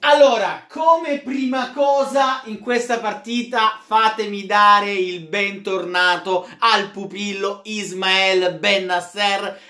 Allora, come prima cosa in questa partita fatemi dare il bentornato al pupillo Ismael Ben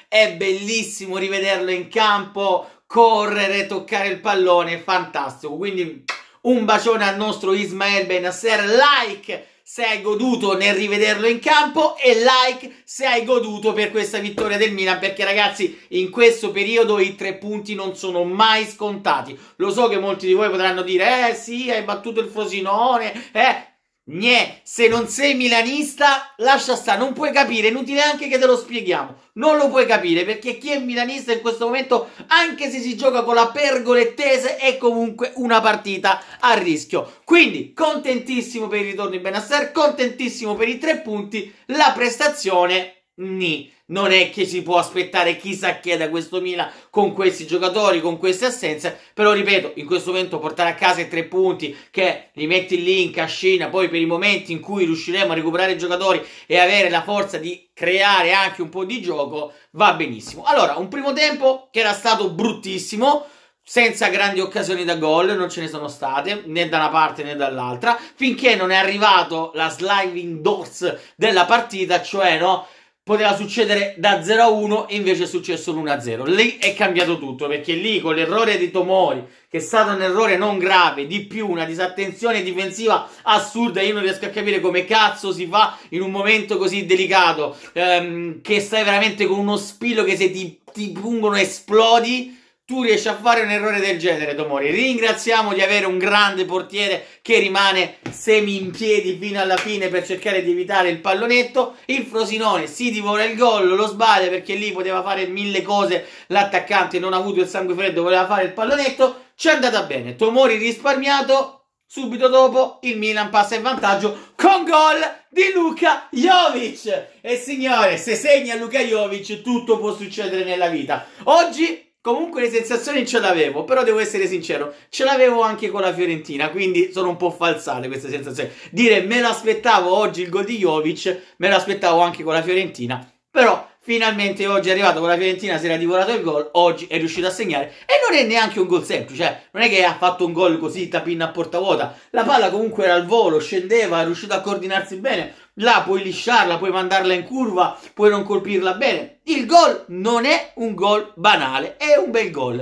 È bellissimo rivederlo in campo, correre, toccare il pallone, fantastico. Quindi un bacione al nostro Ismael Benasser, like se hai goduto nel rivederlo in campo e like se hai goduto per questa vittoria del Milan perché ragazzi in questo periodo i tre punti non sono mai scontati lo so che molti di voi potranno dire eh sì hai battuto il Frosinone eh Gne, se non sei milanista, lascia stare, non puoi capire, inutile anche che te lo spieghiamo. Non lo puoi capire perché chi è milanista in questo momento, anche se si gioca con la pergolettese, è comunque una partita a rischio. Quindi, contentissimo per il ritorno di Benasser, contentissimo per i tre punti, la prestazione, ni non è che si può aspettare chissà che da questo Milan con questi giocatori, con queste assenze, però ripeto, in questo momento portare a casa i tre punti che li metti lì in cascina, poi per i momenti in cui riusciremo a recuperare i giocatori e avere la forza di creare anche un po' di gioco, va benissimo. Allora, un primo tempo che era stato bruttissimo, senza grandi occasioni da gol, non ce ne sono state né da una parte né dall'altra, finché non è arrivato la sliding doors della partita, cioè no poteva succedere da 0 a 1 e invece è successo l'1 a 0. Lì è cambiato tutto perché lì con l'errore di Tomori, che è stato un errore non grave, di più una disattenzione difensiva assurda, io non riesco a capire come cazzo si fa in un momento così delicato, ehm, che stai veramente con uno spillo che se ti, ti pungono esplodi tu riesci a fare un errore del genere, Tomori. Ringraziamo di avere un grande portiere che rimane semi in piedi fino alla fine per cercare di evitare il pallonetto. Il Frosinone si divora il gol, lo sbaglia perché lì poteva fare mille cose. L'attaccante non ha avuto il sangue freddo, voleva fare il pallonetto. Ci è andata bene. Tomori risparmiato. Subito dopo il Milan passa in vantaggio con gol di Luka Jovic. E signore, se segna Luka Jovic tutto può succedere nella vita. Oggi Comunque le sensazioni ce l'avevo, però devo essere sincero, ce l'avevo anche con la Fiorentina, quindi sono un po' falsate queste sensazioni. Dire me l'aspettavo oggi il gol di Jovic, me l'aspettavo anche con la Fiorentina, però Finalmente oggi è arrivato con la Fiorentina, si era divorato il gol, oggi è riuscito a segnare e non è neanche un gol semplice, cioè non è che ha fatto un gol così tapin a porta vuota, la palla comunque era al volo, scendeva, è riuscito a coordinarsi bene, là puoi lisciarla, puoi mandarla in curva, puoi non colpirla bene. Il gol non è un gol banale, è un bel gol.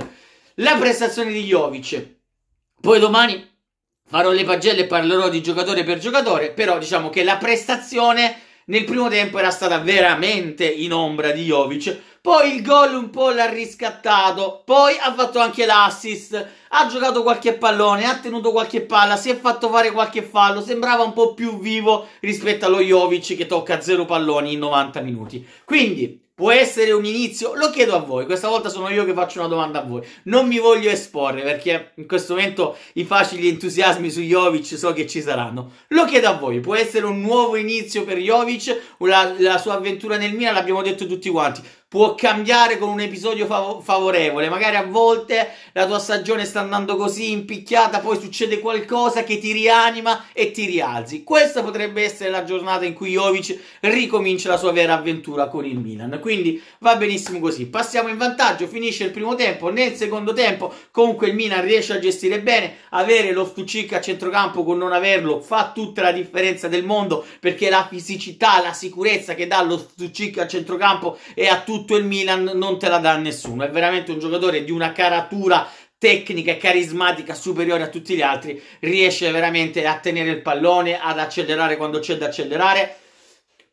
La prestazione di Jovic, poi domani farò le pagelle e parlerò di giocatore per giocatore, però diciamo che la prestazione nel primo tempo era stata veramente in ombra di Jovic, poi il gol un po' l'ha riscattato, poi ha fatto anche l'assist, ha giocato qualche pallone, ha tenuto qualche palla, si è fatto fare qualche fallo, sembrava un po' più vivo rispetto allo Jovic che tocca zero palloni in 90 minuti. Quindi Può essere un inizio? Lo chiedo a voi. Questa volta sono io che faccio una domanda a voi. Non mi voglio esporre perché in questo momento i facili entusiasmi su Jovic so che ci saranno. Lo chiedo a voi. Può essere un nuovo inizio per Jovic? La, la sua avventura nel Milan l'abbiamo detto tutti quanti può cambiare con un episodio fav- favorevole. Magari a volte la tua stagione sta andando così impicchiata, poi succede qualcosa che ti rianima e ti rialzi. Questa potrebbe essere la giornata in cui Jovic ricomincia la sua vera avventura con il Milan. Quindi va benissimo così. Passiamo in vantaggio, finisce il primo tempo, nel secondo tempo comunque il Milan riesce a gestire bene, avere lo Stucic a centrocampo con non averlo fa tutta la differenza del mondo perché la fisicità, la sicurezza che dà lo Stucic a centrocampo è a tutti tutto il Milan non te la dà nessuno. È veramente un giocatore di una caratura tecnica e carismatica superiore a tutti gli altri. Riesce veramente a tenere il pallone, ad accelerare quando c'è da accelerare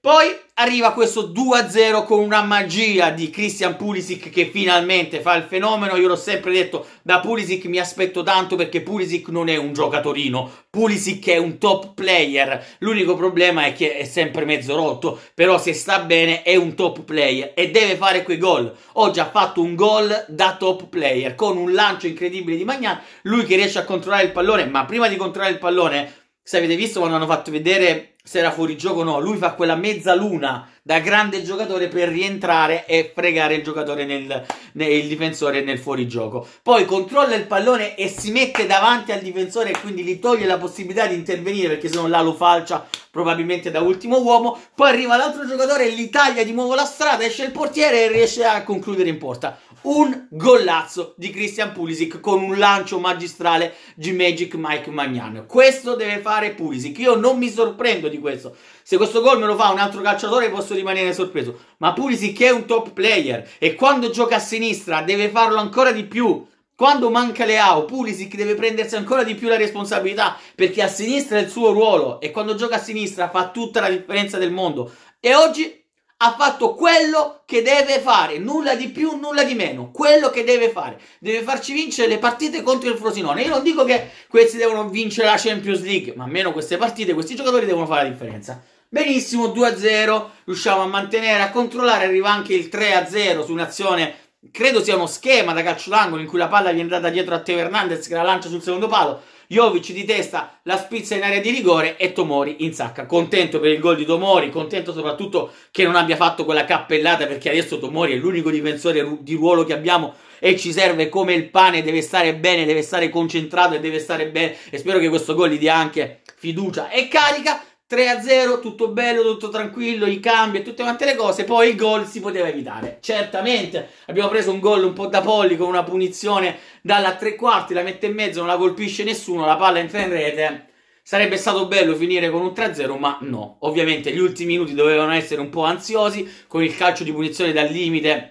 poi arriva questo 2-0 con una magia di Christian Pulisic che finalmente fa il fenomeno. Io l'ho sempre detto, da Pulisic mi aspetto tanto perché Pulisic non è un giocatorino. Pulisic è un top player. L'unico problema è che è sempre mezzo rotto, però se sta bene è un top player e deve fare quei gol. Oggi ha fatto un gol da top player con un lancio incredibile di Magnan, lui che riesce a controllare il pallone, ma prima di controllare il pallone, se avete visto quando hanno fatto vedere se era fuori gioco o no. Lui fa quella mezzaluna da grande giocatore per rientrare e fregare il giocatore nel, nel il difensore nel fuorigioco. Poi controlla il pallone e si mette davanti al difensore e quindi gli toglie la possibilità di intervenire perché se no là lo falcia probabilmente da ultimo uomo. Poi arriva l'altro giocatore e gli taglia di nuovo la strada, esce il portiere e riesce a concludere in porta un gollazzo di Christian Pulisic con un lancio magistrale di Magic Mike Magnan. Questo deve fare Pulisic. Io non mi sorprendo di questo. Se questo gol me lo fa un altro calciatore posso rimanere sorpreso. Ma Pulisic è un top player e quando gioca a sinistra deve farlo ancora di più. Quando manca Leao, Pulisic deve prendersi ancora di più la responsabilità perché a sinistra è il suo ruolo e quando gioca a sinistra fa tutta la differenza del mondo. E oggi ha fatto quello che deve fare, nulla di più, nulla di meno, quello che deve fare, deve farci vincere le partite contro il Frosinone. Io non dico che questi devono vincere la Champions League, ma almeno queste partite, questi giocatori devono fare la differenza. Benissimo, 2-0, riusciamo a mantenere, a controllare, arriva anche il 3-0 su un'azione, credo sia uno schema da calcio d'angolo in cui la palla viene data dietro a Teo Hernandez che la lancia sul secondo palo Jovic di testa la spizza in area di rigore e Tomori in sacca. Contento per il gol di Tomori, contento soprattutto che non abbia fatto quella cappellata perché adesso Tomori è l'unico difensore di ruolo che abbiamo e ci serve come il pane, deve stare bene, deve stare concentrato e deve stare bene e spero che questo gol gli dia anche fiducia e carica. 3 a 0, tutto bello, tutto tranquillo, i cambi e tutte quante le cose. Poi il gol si poteva evitare. Certamente abbiamo preso un gol un po' da polli con una punizione dalla tre quarti, la mette in mezzo, non la colpisce nessuno, la palla entra in rete. Sarebbe stato bello finire con un 3-0, ma no. Ovviamente gli ultimi minuti dovevano essere un po' ansiosi, con il calcio di punizione dal limite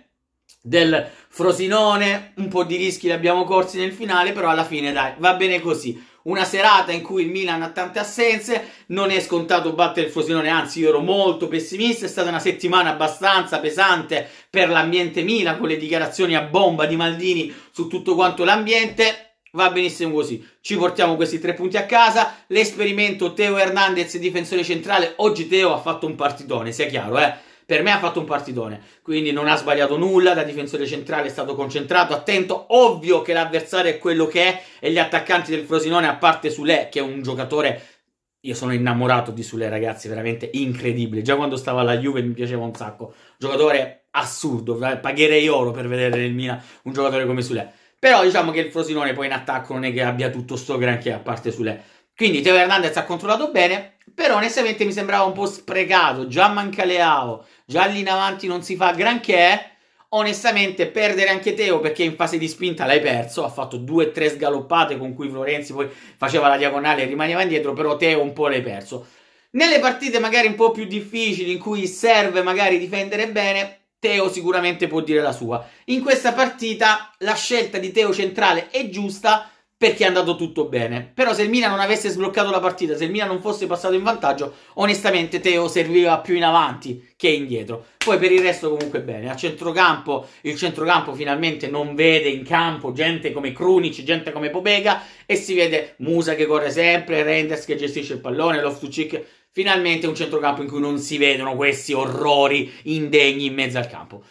del Frosinone, un po' di rischi li abbiamo corsi nel finale, però alla fine dai, va bene così una serata in cui il Milan ha tante assenze, non è scontato battere il Frosinone, anzi io ero molto pessimista, è stata una settimana abbastanza pesante per l'ambiente Milan, con le dichiarazioni a bomba di Maldini su tutto quanto l'ambiente, Va benissimo così, ci portiamo questi tre punti a casa. L'esperimento Teo Hernandez, difensore centrale. Oggi Teo ha fatto un partitone, sia chiaro, eh per me ha fatto un partitone, quindi non ha sbagliato nulla, da difensore centrale è stato concentrato, attento, ovvio che l'avversario è quello che è e gli attaccanti del Frosinone, a parte Sule, che è un giocatore... Io sono innamorato di Sule, ragazzi, veramente incredibile. Già quando stava alla Juve mi piaceva un sacco. Giocatore assurdo, eh, pagherei oro per vedere nel Milan un giocatore come Sule. Però diciamo che il Frosinone poi in attacco non è che abbia tutto sto granché, a parte Sule. Quindi Teo Hernandez ha controllato bene, però onestamente mi sembrava un po' sprecato, già manca Leao, già lì in avanti non si fa granché. Onestamente perdere anche Teo perché in fase di spinta l'hai perso, ha fatto due o tre sgaloppate con cui Florenzi poi faceva la diagonale e rimaneva indietro, però Teo un po' l'hai perso. Nelle partite magari un po' più difficili in cui serve magari difendere bene, Teo sicuramente può dire la sua. In questa partita la scelta di Teo centrale è giusta, perché è andato tutto bene. Però se il Milan non avesse sbloccato la partita, se il Milan non fosse passato in vantaggio, onestamente Teo serviva più in avanti che indietro. Poi per il resto comunque bene. A centrocampo, il centrocampo finalmente non vede in campo gente come Krunic, gente come Pobega e si vede Musa che corre sempre, Renders che gestisce il pallone, Loftucic finalmente un centrocampo in cui non si vedono questi orrori indegni in mezzo al campo.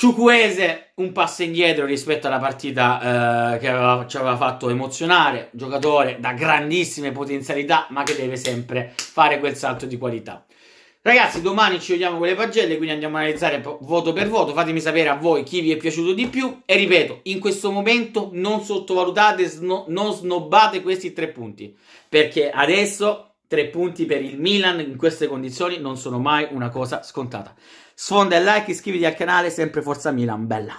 Ciucuese un passo indietro rispetto alla partita eh, che aveva, ci aveva fatto emozionare, giocatore da grandissime potenzialità ma che deve sempre fare quel salto di qualità. Ragazzi, domani ci vediamo con le pagelle, quindi andiamo a analizzare voto per voto. Fatemi sapere a voi chi vi è piaciuto di più. E ripeto, in questo momento non sottovalutate, sno non snobbate questi tre punti, perché adesso Tre punti per il Milan in queste condizioni non sono mai una cosa scontata. Sfonda il like, iscriviti al canale, sempre Forza Milan, bella!